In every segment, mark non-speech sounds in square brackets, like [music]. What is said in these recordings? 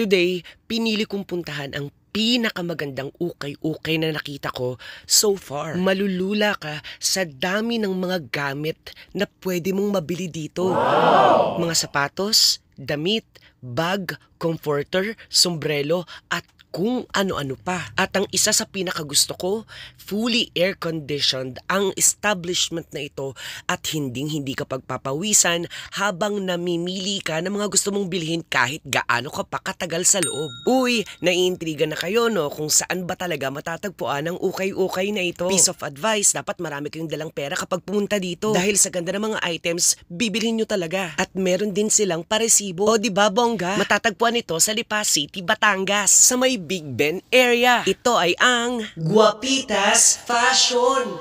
Today, pinili kong puntahan ang pinakamagandang ukay-ukay na nakita ko so far. Malulula ka sa dami ng mga gamit na pwede mong mabili dito. Wow! Mga sapatos, damit, bag, comforter, sombrero at kung ano-ano pa. At ang isa sa pinakagusto ko, fully air-conditioned ang establishment na ito at hinding-hindi ka pagpapawisan habang namimili ka ng mga gusto mong bilhin kahit gaano ka pakatagal sa loob. Uy, naiintriga na kayo no kung saan ba talaga matatagpuan ang ukay-ukay na ito. Piece of advice, dapat marami kayong dalang pera kapag pumunta dito. Dahil sa ganda ng mga items, bibilhin nyo talaga. At meron din silang paresibo. O di ba bongga? Matatagpuan ito sa Lipa City, Batangas. Sa may Big Ben area. Ito ay ang Guapitas Fashion.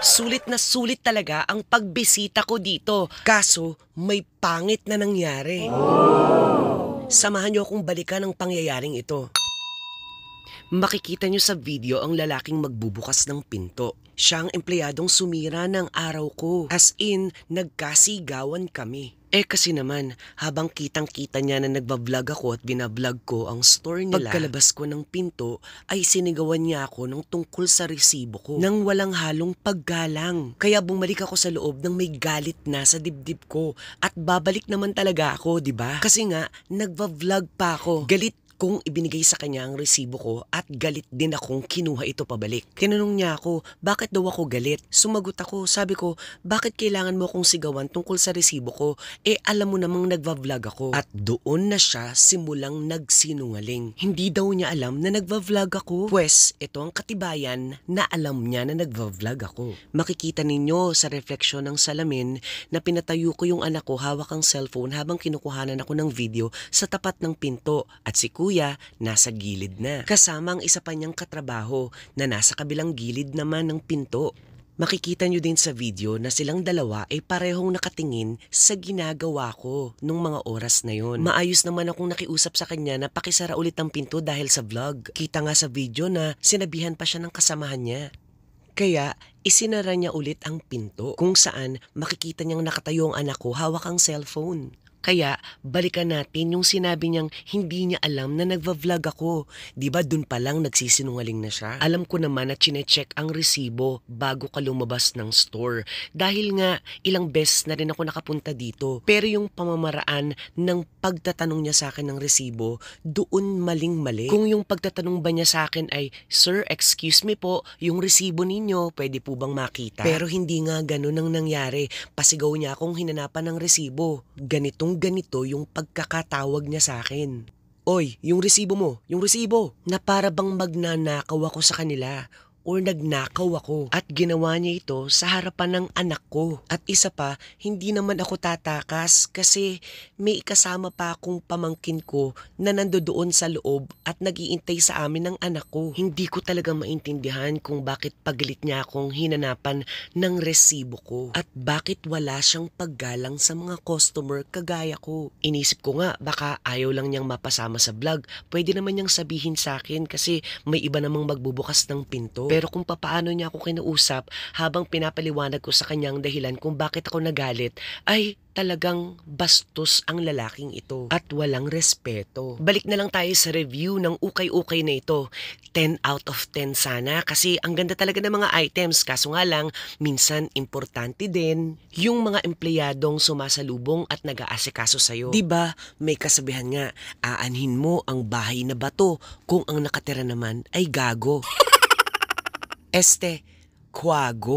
Sulit na sulit talaga ang pagbisita ko dito. Kaso, may pangit na nangyari. Samahan niyo akong balikan ang pangyayaring ito. Makikita niyo sa video ang lalaking magbubukas ng pinto. Siya ang empleyadong sumira ng araw ko. As in, nagkasigawan kami. Eh kasi naman, habang kitang-kita niya na nagbablog ako at binablog ko ang store nila, pagkalabas ko ng pinto ay sinigawan niya ako ng tungkol sa resibo ko nang walang halong paggalang. Kaya bumalik ako sa loob ng may galit na sa dibdib ko at babalik naman talaga ako, 'di ba? Kasi nga nagbablog pa ako. Galit kung ibinigay sa kanya ang resibo ko at galit din akong kinuha ito pabalik. Tinanong niya ako, bakit daw ako galit? Sumagot ako, sabi ko, bakit kailangan mo akong sigawan tungkol sa resibo ko? Eh alam mo namang nagva-vlog ako. At doon na siya simulang nagsinungaling. Hindi daw niya alam na nagva-vlog ako. Pwes, ito ang katibayan na alam niya na nagva-vlog ako. Makikita ninyo sa refleksyon ng salamin na pinatayo ko yung anak ko hawak ang cellphone habang kinukuhanan ako ng video sa tapat ng pinto at si Kuya kuya nasa gilid na. Kasama ang isa pa niyang katrabaho na nasa kabilang gilid naman ng pinto. Makikita niyo din sa video na silang dalawa ay parehong nakatingin sa ginagawa ko nung mga oras na yon. Maayos naman akong nakiusap sa kanya na pakisara ulit ang pinto dahil sa vlog. Kita nga sa video na sinabihan pa siya ng kasamahan niya. Kaya isinara niya ulit ang pinto kung saan makikita niyang nakatayo ang anak ko hawak ang cellphone. Kaya balikan natin yung sinabi niyang hindi niya alam na nagva-vlog ako. 'Di ba doon pa lang nagsisinungaling na siya? Alam ko naman na chine-check ang resibo bago ka lumabas ng store dahil nga ilang beses na rin ako nakapunta dito. Pero yung pamamaraan ng pagtatanong niya sa akin ng resibo, doon maling-mali. Kung yung pagtatanong ba niya sa akin ay, "Sir, excuse me po, yung resibo ninyo pwede po bang makita?" Pero hindi nga ganun ang nangyari. Pasigaw niya akong hinanapan ng resibo. Ganitong kung ganito yung pagkakatawag niya sa akin. Oy, yung resibo mo, yung resibo, na para bang magnanakaw ako sa kanila or nagnakaw ako at ginawa niya ito sa harapan ng anak ko. At isa pa, hindi naman ako tatakas kasi may ikasama pa akong pamangkin ko na nandodoon sa loob at nagiintay sa amin ng anak ko. Hindi ko talaga maintindihan kung bakit pagalit niya akong hinanapan ng resibo ko at bakit wala siyang paggalang sa mga customer kagaya ko. Inisip ko nga baka ayaw lang niyang mapasama sa vlog. Pwede naman niyang sabihin sa akin kasi may iba namang magbubukas ng pinto. Pero pero kung papaano niya ako kinausap habang pinapaliwanag ko sa kanyang dahilan kung bakit ako nagalit, ay talagang bastos ang lalaking ito at walang respeto. Balik na lang tayo sa review ng ukay-ukay na ito. 10 out of 10 sana kasi ang ganda talaga ng mga items kaso nga lang minsan importante din yung mga empleyadong sumasalubong at nag-aasikaso sa'yo. ba diba, may kasabihan nga, aanhin mo ang bahay na bato kung ang nakatira naman ay gago. [laughs] este Go.